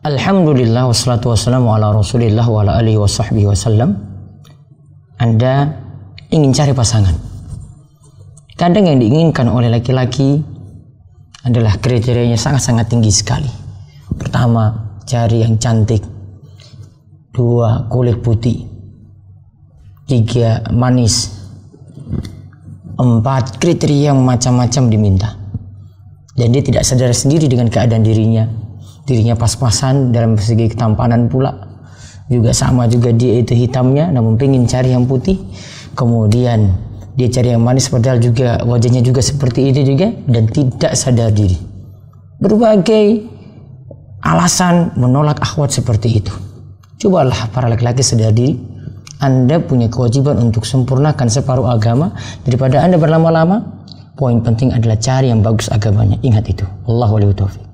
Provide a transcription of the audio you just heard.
Alhamdulillah wassalatu wassalamu ala rasulillah wa ala alihi wa sahbihi wasallam Anda ingin cari pasangan Kadang yang diinginkan oleh laki-laki adalah kriterianya sangat-sangat tinggi sekali Pertama, cari yang cantik Dua, kulit putih Tiga, manis Empat, kriteria yang macam-macam diminta Dan dia tidak sadar sendiri dengan keadaan dirinya dirinya pas-pasan dalam segi ketampanan pula juga sama juga dia itu hitamnya namun pengen cari yang putih kemudian dia cari yang manis padahal juga wajahnya juga seperti itu juga dan tidak sadar diri berbagai alasan menolak akhwat seperti itu cobalah para laki-laki sadar diri anda punya kewajiban untuk sempurnakan separuh agama daripada anda berlama-lama poin penting adalah cari yang bagus agamanya ingat itu Allah wali taufiq